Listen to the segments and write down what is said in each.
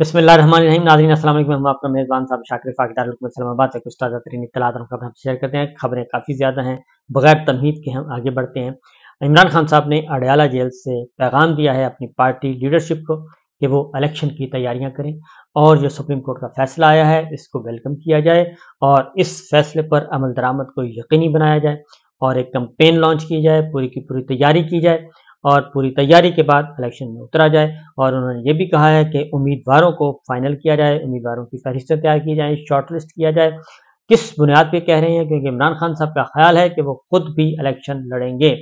असल आपका मेज़बान साहब शाकिर फाकदार से कुछ ताज़ा तरीन इतलात हम खबर शेयर करते हैं खबरें काफ़ी ज़्यादा हैं बगैर तमहीद के हम आगे बढ़ते हैं इमरान खान साहब ने अडयाला जेल से पैगाम दिया है अपनी पार्टी लीडरशिप को कि वो इलेक्शन की तैयारियां करें और जो सुप्रीम कोर्ट का फैसला आया है इसको वेलकम किया जाए और इस फैसले पर अमल दरामद को यकीनी बनाया जाए और एक कंपेन लॉन्च की जाए पूरी की पूरी तैयारी की जाए और पूरी तैयारी के बाद इलेक्शन में उतरा जाए और उन्होंने ये भी कहा है कि उम्मीदवारों को फाइनल किया जाए उम्मीदवारों की फहरिस्त तैयार की जाए शॉर्ट लिस्ट किया जाए किस बुनियाद पे कह रहे हैं क्योंकि इमरान खान साहब का ख्याल है कि वो खुद भी इलेक्शन लड़ेंगे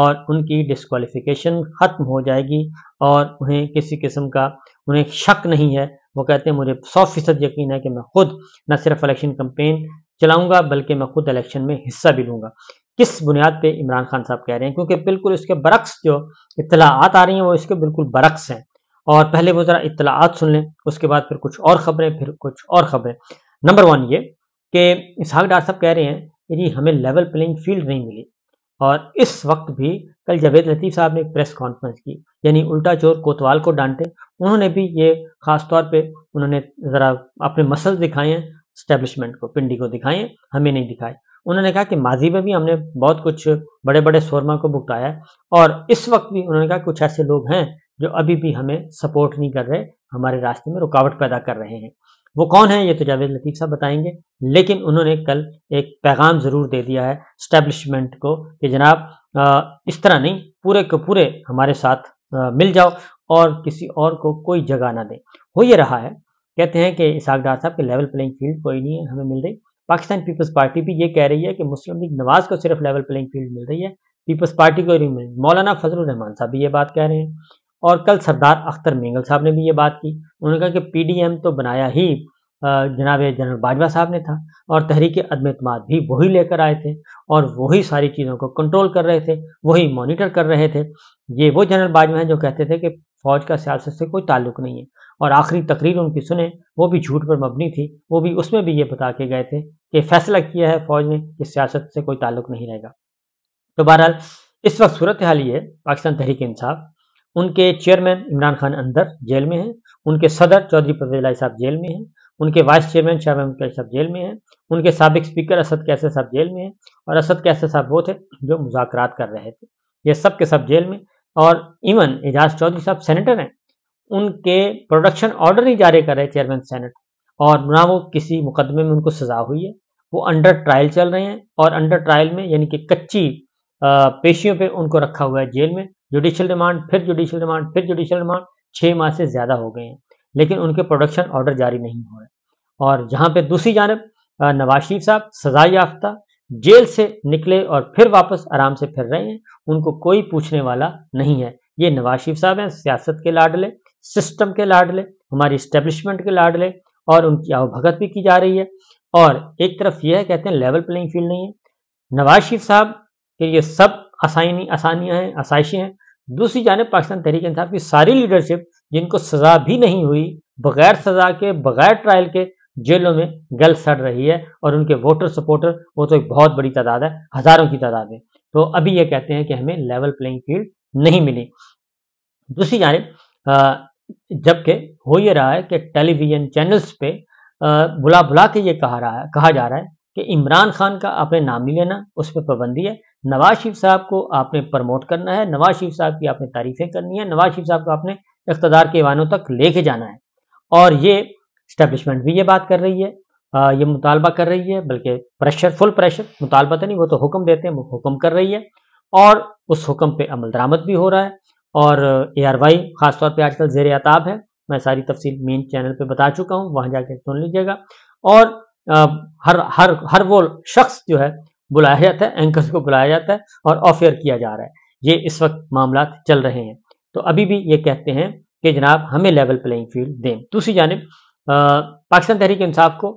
और उनकी डिस्कवालिफिकेशन ख़त्म हो जाएगी और उन्हें किसी किस्म का उन्हें शक नहीं है वो कहते हैं मुझे सौ फीसद यकीन है कि मैं खुद न सिर्फ इलेक्शन कंपेन चलाऊंगा बल्कि मैं खुद इलेक्शन में हिस्सा भी लूंगा किस बुनियाद पे इमरान खान साहब कह रहे हैं क्योंकि बिल्कुल इसके बरक्स जो इतलाआत आ रही हैं वो इसके बिल्कुल बरक्स हैं और पहले वो ज़रा इतलाआत सुन लें उसके बाद फिर कुछ और खबरें फिर कुछ और खबरें नंबर वन ये कि इसहाक डार साहब कह रहे हैं जी हमें लेवल प्लेइंग फील्ड नहीं मिली और इस वक्त भी कल जावेद लतीफ़ साहब ने प्रेस कॉन्फ्रेंस की यानी उल्टा चोर कोतवाल को डांटे उन्होंने भी ये खास तौर पे उन्होंने ज़रा अपने मसल दिखाए हैं स्टैब्लिशमेंट को पिंडी को दिखाएं हमें नहीं दिखाए उन्होंने कहा कि माजी में भी हमने बहुत कुछ बड़े बड़े शोरमा को भुगताया है और इस वक्त भी उन्होंने कहा कुछ ऐसे लोग हैं जो अभी भी हमें सपोर्ट नहीं कर रहे हमारे रास्ते में रुकावट पैदा कर रहे हैं वो कौन है ये तो जावेद लतीफ़ साहब बताएंगे लेकिन उन्होंने कल एक पैगाम ज़रूर दे दिया है स्टैब्लिशमेंट को कि जनाब इस तरह नहीं पूरे के पूरे हमारे साथ मिल जाओ और किसी और को कोई जगह ना दें हो ये रहा है कहते हैं कि इसाक डार साहब के लेवल प्लेइंग फील्ड कोई नहीं है हमें मिल रही पाकिस्तान पीपल्स पार्टी भी ये कह रही है कि मुस्लिम लीग नवाज को सिर्फ लेवल प्लेइंग फील्ड मिल रही है पीपल्स पार्टी को नहीं मिल रही मौलाना फजल रहमान साहब भी ये बात कह रहे हैं और कल सरदार अख्तर मेंगल साहब ने भी ये बात की उन्होंने कहा कि एम तो बनाया ही जनाब जनरल बाजवा साहब ने था और तहरीक अदम अतमाद भी वही लेकर आए थे और वही सारी चीज़ों को कंट्रोल कर रहे थे वही मॉनिटर कर रहे थे ये वो जनरल बाजवा हैं जो कहते थे कि फौज का सियासत से कोई ताल्लुक नहीं है और आखिरी तकरीर उनकी सुने वो भी झूठ पर मबनी थी वो भी उसमें भी ये बता के गए थे कि फैसला किया है फौज ने कि सियासत से कोई ताल्लुक नहीं रहेगा तो बहरहाल इस वक्त सूरत हाल ये पाकिस्तान तहरीक इंसाफ उनके चेयरमैन इमरान खान अंदर जेल में हैं उनके सदर चौधरी परवेज साहब जेल में हैं उनके वाइस चेयरमैन शाह महमूद साहब जेल में हैं उनके सबक स्पीकर असद कैसे साहब जेल में हैं और असद कैसे साहब वो थे जो मुजाकर कर रहे थे ये सब के सब जेल में और इवन एजाज चौधरी साहब सेनेटर हैं उनके प्रोडक्शन ऑर्डर ही जारी करे चेयरमैन सेनेट और ना वो किसी मुकदमे में उनको सजा हुई है वो अंडर ट्रायल चल रहे हैं और अंडर ट्रायल में यानी कि कच्ची पेशियों पे उनको रखा हुआ है जेल में जुडिशियल रिमांड फिर जुडिशियल रिमांड फिर जुडिशियल रिमांड छः माह से ज़्यादा हो गए हैं लेकिन उनके प्रोडक्शन ऑर्डर जारी नहीं हो रहे और जहाँ पे दूसरी जानब नवाज शरीफ साहब सजा याफ्ता जेल से निकले और फिर वापस आराम से फिर रहे हैं उनको कोई पूछने वाला नहीं है ये नवाज शरीफ साहब हैं सियासत के लाडले सिस्टम के लाडले हमारी स्टेब्लिशमेंट के लाडले और उनकी आवभगत भी की जा रही है और एक तरफ यह है कहते हैं लेवल प्लेइंग फील्ड नहीं है नवाज शरीफ साहब के ये सब आसानी आसानियाँ हैं आसाइशें हैं दूसरी जानब पाकिस्तान तहरीक इंसाफ की सारी लीडरशिप जिनको सजा भी नहीं हुई बगैर सजा के बगैर ट्रायल के जेलों में गल सड़ रही है और उनके वोटर सपोर्टर वो तो एक बहुत बड़ी तादाद है हज़ारों की तादाद है तो अभी ये कहते हैं कि हमें लेवल प्लेइंग फील्ड नहीं मिली दूसरी जानब जबकि हो ये रहा है कि टेलीविजन चैनल्स पे बुला बुला के ये कहा रहा है कहा जा रहा है कि इमरान खान का आपने नाम नहीं लेना उस पर पाबंदी है नवाज शरीफ साहब को आपने प्रमोट करना है नवाज शरीफ साहब की आपने तारीफें करनी है नवाज शरीफ साहब को आपने इकतदार के वानों तक लेके जाना है और ये स्टैब्लिशमेंट भी ये बात कर रही है आ, ये मुतालबा कर रही है बल्कि प्रेशर फुल प्रेशर मुतालबा तो नहीं वो तो हुक्म देते हैं वो हुक्म कर रही है और उस हुक्म पे अमल दरामद भी हो रहा है और ए आर वाई खासतौर पर आजकल जेर आताब है मैं सारी तफसील मेन चैनल पे बता चुका हूँ वहाँ जाके सुन लीजिएगा और आ, हर हर हर वो शख्स जो है बुलाया जाता है एंकर को बुलाया जाता है और ऑफेयर किया जा रहा है ये इस वक्त मामला चल रहे हैं तो अभी भी ये कहते हैं कि जनाब हमें लेवल प्लेइंग फील्ड दें दूसरी जानब पाकिस्तान तहरीक इंसाफ को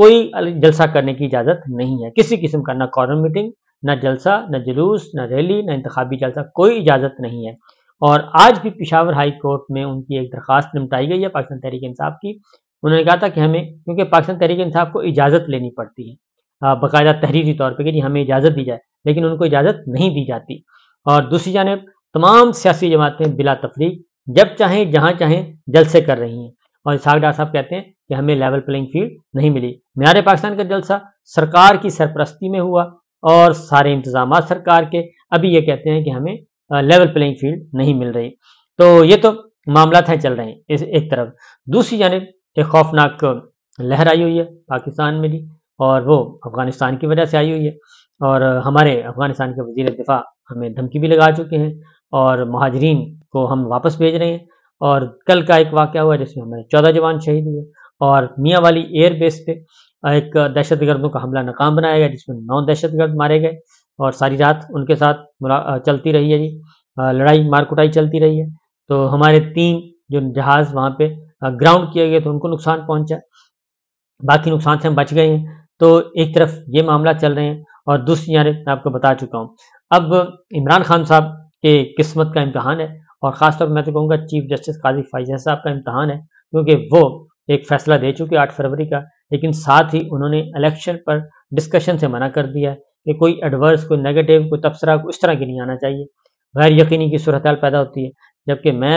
कोई जलसा करने की इजाज़त नहीं है किसी किस्म का ना कॉर्नर मीटिंग ना जलसा ना जुलूस ना रैली ना इंतबी जलसा कोई इजाज़त नहीं है और आज भी पिशावर हाई कोर्ट में उनकी एक दरखास्त निपटाई गई है पाकिस्तान तहरीक इंसाफ की उन्होंने कहा था कि हमें क्योंकि पाकिस्तान तहरीक इंसाफ को इजाज़त लेनी पड़ती है बाकायदा तहरीरी तौर पर कि हमें इजाज़त दी जाए लेकिन उनको इजाज़त नहीं दी जाती और दूसरी जानब तमाम सियासी जमातें बिला तफरी जब चाहें जहाँ चाहें जलसे कर रही हैं और इसहाक डार साहब कहते हैं कि हमें लेवल प्लेइंग फील्ड नहीं मिली मीनार पाकिस्तान का जलसा सरकार की सरपरस्ती में हुआ और सारे इंतजाम सरकार के अभी ये कहते हैं कि हमें लेवल प्लेइंग फील्ड नहीं मिल रही तो ये तो मामला है चल रहे हैं इस एक तरफ दूसरी जानब एक खौफनाक लहर आई हुई है पाकिस्तान में भी और वो अफगानिस्तान की वजह से आई हुई है और हमारे अफगानिस्तान के वजीर दिफा हमें धमकी भी लगा चुके हैं और महाजरीन को हम वापस भेज रहे हैं और कल का एक वाक़ हुआ जिसमें हमारे चौदह जवान शहीद हुए और मियाँ वाली एयरबेस पे एक दहशत का हमला नाकाम बनाया गया जिसमें नौ दहशत मारे गए और सारी रात उनके साथ चलती रही है जी लड़ाई मार कुटाई चलती रही है तो हमारे तीन जो जहाज़ वहाँ पे ग्राउंड किए गए तो उनको नुकसान पहुँचा बाकी नुकसान से हम बच गए हैं तो एक तरफ ये मामला चल रहे हैं और दूसरी यार मैं आपको बता चुका हूँ अब इमरान खान साहब के किस्मत का इम्तहान है और ख़ासतौर पर मैं तो कहूँगा चीफ जस्टिस काजी फाइजा साहब का इम्तहान है क्योंकि वो एक फैसला दे चुके आठ फरवरी का लेकिन साथ ही उन्होंने इलेक्शन पर डिस्कशन से मना कर दिया है कि कोई एडवर्स कोई नेगेटिव कोई तबसरा को इस तरह की नहीं आना चाहिए गैर यकीनी की सूरत पैदा होती है जबकि मैं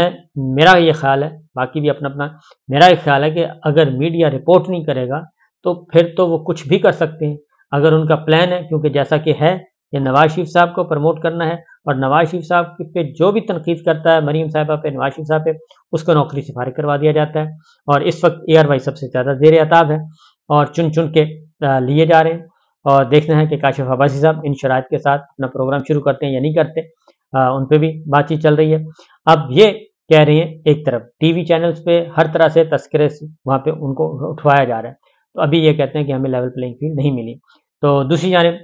मेरा ये ख्याल है बाकी भी अपना अपना मेरा ये ख्याल है कि अगर मीडिया रिपोर्ट नहीं करेगा तो फिर तो वो कुछ भी कर सकते हैं अगर उनका प्लान है क्योंकि जैसा कि है ये नवाज शरीफ साहब को प्रमोट करना है और नवाज शरीफ साहब पे जो भी तनकीद करता है मरीम साहबा पे नवाज शरीफ साहब पे उसको नौकरी से फारिग करवा दिया जाता है और इस वक्त ए आर वाई सबसे ज़्यादा जेर अताब है और चुन चुन के लिए जा रहे हैं और देखना है कि काशिफ अब्बासी साहब इन शराय के साथ अपना प्रोग्राम शुरू करते हैं या नहीं करते आ, उन पर भी बातचीत चल रही है अब ये कह रही हैं एक तरफ टीवी चैनल्स पे हर तरह से तस्करे वहाँ पे उनको उठवाया जा रहा है तो अभी ये कहते हैं कि हमें लेवल प्लेइंग फील्ड नहीं मिली तो दूसरी जानब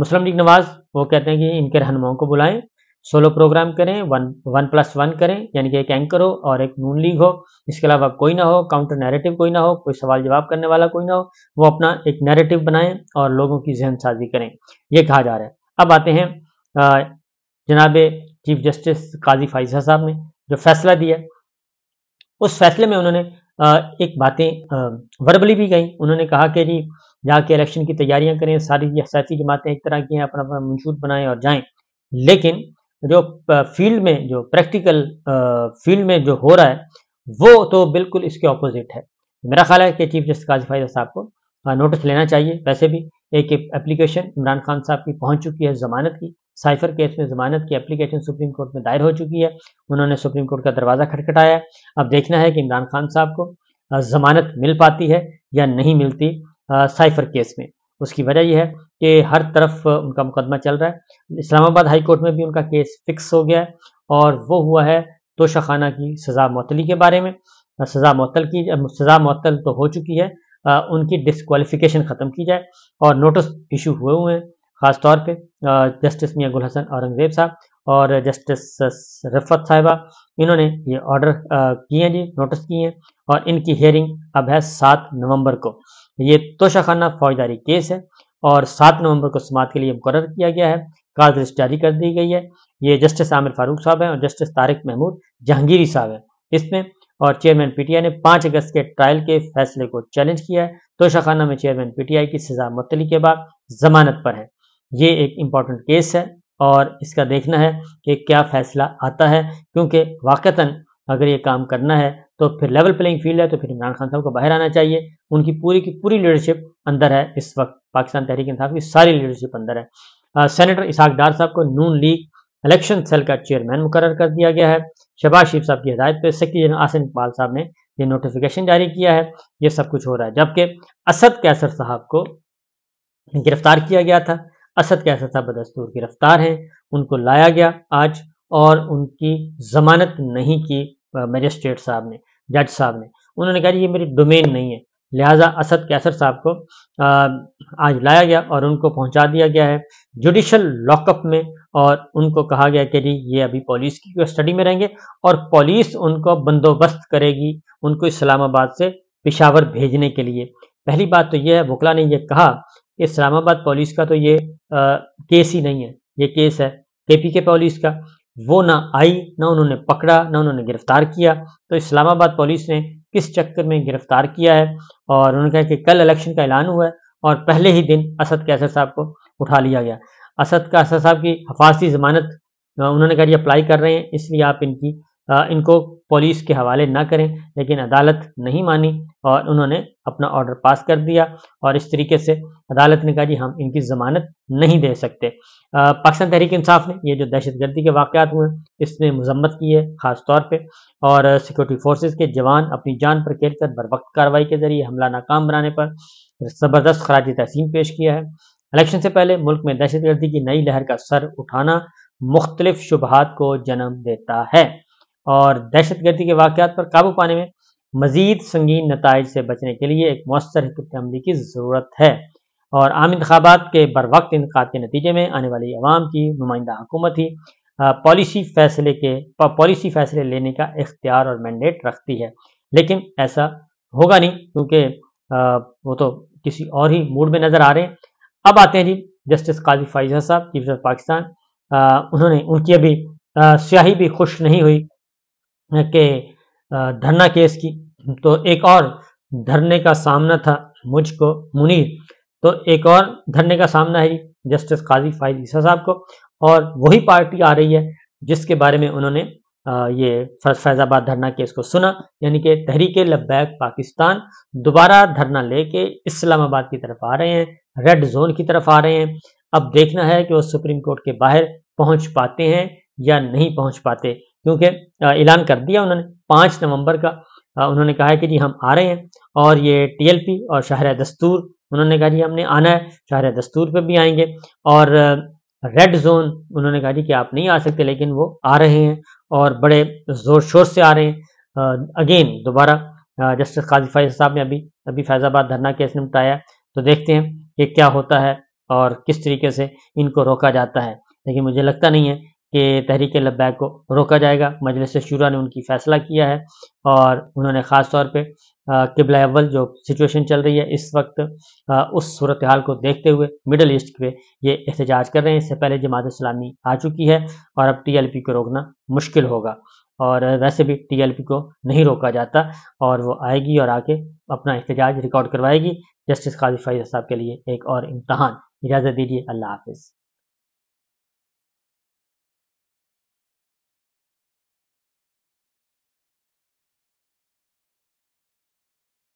मुस्लिम लीग नवाज वो कहते हैं कि इनके रहनुमाओं को बुलाएं सोलो प्रोग्राम करें वन वन प्लस वन करें यानी कि एक एंकर हो और एक नून लीग हो इसके अलावा कोई ना हो काउंटर नैरेटिव कोई ना हो कोई सवाल जवाब करने वाला कोई ना हो वो अपना एक नैरेटिव बनाएं और लोगों की जहन साजी करें ये कहा जा रहा है अब आते हैं जनाब चीफ जस्टिस काजी फाइजा साहब ने जो फैसला दिया उस फैसले में उन्होंने एक बातें वर्बली भी कही उन्होंने कहा कि जी जहाँ के इलेक्शन की तैयारियां करें सारी सियासी जमातें एक तरह की हैं अपना अपना मंशूर बनाएं और जाएं लेकिन जो फील्ड में जो प्रैक्टिकल फील्ड में जो हो रहा है वो तो बिल्कुल इसके ऑपोजिट है मेरा ख्याल है कि चीफ जस्टिस काजी फायदा साहब को नोटिस लेना चाहिए वैसे भी एक एप्लीकेशन इमरान खान साहब की पहुंच चुकी है जमानत की साइफर केस में जमानत की एप्लीकेशन सुप्रीम कोर्ट में दायर हो चुकी है उन्होंने सुप्रीम कोर्ट का दरवाज़ा खटखटाया अब देखना है कि इमरान खान साहब को जमानत मिल पाती है या नहीं मिलती साइफर केस में उसकी वजह यह है कि हर तरफ उनका मुकदमा चल रहा है इस्लामाबाद हाई कोर्ट में भी उनका केस फिक्स हो गया है और वो हुआ है तोशाखाना की सज़ा मअतली के बारे में सज़ा मअतल की सज़ा मअतल तो हो चुकी है आ, उनकी डिसक्वालिफिकेशन ख़त्म की जाए और नोटिस इशू हुए हुए हैं ख़ास तौर पर जस्टिस मियाँ गुल हसन औरंगज़ेब साहब और जस्टिस रफत साहिबा इन्होंने ये ऑर्डर किए हैं जी नोटिस किए हैं और इनकी हेयरिंग अब है सात नवंबर को ये तोशाखाना फौजदारी केस है और सात नवंबर को समात के लिए मुकर किया गया है कार्दरिश जारी कर दी गई है ये जस्टिस आमिर फारूक साहब हैं और जस्टिस तारिक महमूद जहांगीरी साहब हैं इसमें और चेयरमैन पीटीआई ने पांच अगस्त के ट्रायल के फैसले को चैलेंज किया है तोशाखाना में चेयरमैन पीटीआई की सजा मुतली के बाद जमानत पर है ये एक इम्पॉर्टेंट केस है और इसका देखना है कि क्या फैसला आता है क्योंकि वाकता अगर ये काम करना है तो फिर लेवल प्लेइंग फील्ड है तो फिर इमरान खान साहब को बाहर आना चाहिए उनकी पूरी की पूरी लीडरशिप अंदर है इस वक्त पाकिस्तान तहरीक इंसाफ की सारी लीडरशिप अंदर है सेनेटर इसाक डार साहब को नून लीग इलेक्शन सेल का चेयरमैन मुकर कर दिया गया है शबाज शरीफ साहब की हदायत पर सेक्रेटरी जनरल आसिन इकबाल साहब ने ये नोटिफिकेशन जारी किया है ये सब कुछ हो रहा है जबकि असद कैसर साहब को गिरफ्तार किया गया था असद कैसर साहब बदस्तूर गिरफ्तार हैं उनको लाया गया आज और उनकी ज़मानत नहीं की मजिस्ट्रेट साहब ने जज साहब ने उन्होंने कहा ये मेरी डोमेन नहीं है लिहाजा असद कैसर साहब को आज लाया गया और उनको पहुंचा दिया गया है जुडिशल लॉकअप में और उनको कहा गया कि जी ये अभी पुलिस की कस्टडी में रहेंगे और पुलिस उनको बंदोबस्त करेगी उनको इस्लामाबाद से पिशावर भेजने के लिए पहली बात तो यह है बुकला ने यह कहा कि इस्लामाबाद पुलिस का तो ये आ, केस ही नहीं है ये केस है के पी के पुलिस का वो ना आई ना उन्होंने पकड़ा ना उन्होंने गिरफ्तार किया तो इस्लामाबाद पुलिस ने किस चक्कर में गिरफ्तार किया है और उन्होंने कहा कि कल इलेक्शन का ऐलान हुआ है और पहले ही दिन असद कैसर साहब को उठा लिया गया असद कैसर साहब की हफाजती जमानत उन्होंने कहा अप्लाई कर रहे हैं इसलिए आप इनकी इनको पुलिस के हवाले ना करें लेकिन अदालत नहीं मानी और उन्होंने अपना ऑर्डर पास कर दिया और इस तरीके से अदालत ने कहा जी हम इनकी ज़मानत नहीं दे सकते पाकिस्तान तहरीक इंसाफ ने ये जो दहशत गर्दी के वाक़ात हुए इसने मजम्मत की है ख़ास तौर पर और सिक्योरिटी फोर्सेज के जवान अपनी जान पर खेल कर बर वक्त कार्रवाई के जरिए हमला नाकाम बनाने पर ज़बरदस्त खराज तहसीम पेश किया है इलेक्शन से पहले मुल्क में दहशत गर्दी की नई लहर का सर उठाना मुख्तलिफ शुबहत को जन्म देता है और दहशत गर्दी के वाकत पर काबू पाने में मजीद संगीन नतज से बचने के लिए एक मौसर हमत अमली की ज़रूरत है और आम इंतबात के बर वक्त इनका के नतीजे में आने वाली आवाम की नुमाइंदा हुकूमत ही पॉलिसी फैसले के पॉलिसी फैसले लेने का इख्तियार और मैंडेट रखती है लेकिन ऐसा होगा नहीं क्योंकि वो तो किसी और ही मूड में नज़र आ रहे हैं अब आते हैं जी जस्टिस काजी फाइजा साहब चीफ जस्टिस पाकिस्तान आ, उन्होंने उनकी अभी स्याही भी खुश नहीं हुई के धरना केस की तो एक और धरने का सामना था मुझको मुनीर तो एक और धरने का सामना है जस्टिस काजी फाइज ईसा साहब को और वही पार्टी आ रही है जिसके बारे में उन्होंने ये फैजाबाद धरना केस को सुना यानी कि तहरीक लब्बैक पाकिस्तान दोबारा धरना लेके इस्लामाबाद की तरफ आ रहे हैं रेड जोन की तरफ आ रहे हैं अब देखना है कि वो सुप्रीम कोर्ट के बाहर पहुंच पाते हैं या नहीं पहुंच पाते क्योंकि ऐलान कर दिया उन्होंने पाँच नवंबर का उन्होंने कहा है कि जी हम आ रहे हैं और ये टीएलपी और शाहर दस्तूर उन्होंने कहा जी हमने आना है शाहर दस्तूर पर भी आएंगे और रेड जोन उन्होंने कहा जी कि आप नहीं आ सकते लेकिन वो आ रहे हैं और बड़े जोर शोर से आ रहे हैं अगेन दोबारा जस्टिस काजी फैज साहब ने अभी अभी फैज़ाबाद धरना केस निपटाया तो देखते हैं कि क्या होता है और किस तरीके से इनको रोका जाता है लेकिन मुझे लगता नहीं है कि तहरीक लब्बैक को रोका जाएगा मजलिस शुरा ने उनकी फैसला किया है और उन्होंने ख़ास तौर पर किबला अव्वल जो सिचुएशन चल रही है इस वक्त आ, उस सूरत हाल को देखते हुए मिडल ईस्ट पे ये एहतजाज कर रहे हैं इससे पहले जमात इस्लामी आ चुकी है और अब पी को रोकना मुश्किल होगा और वैसे भी पी को नहीं रोका जाता और वो आएगी और आके अपना एहतजाज रिकॉर्ड करवाएगी जस्टिस काजी फैज साहब के लिए एक और इम्तहान इजाज़त दीजिए अल्लाह हाफिज़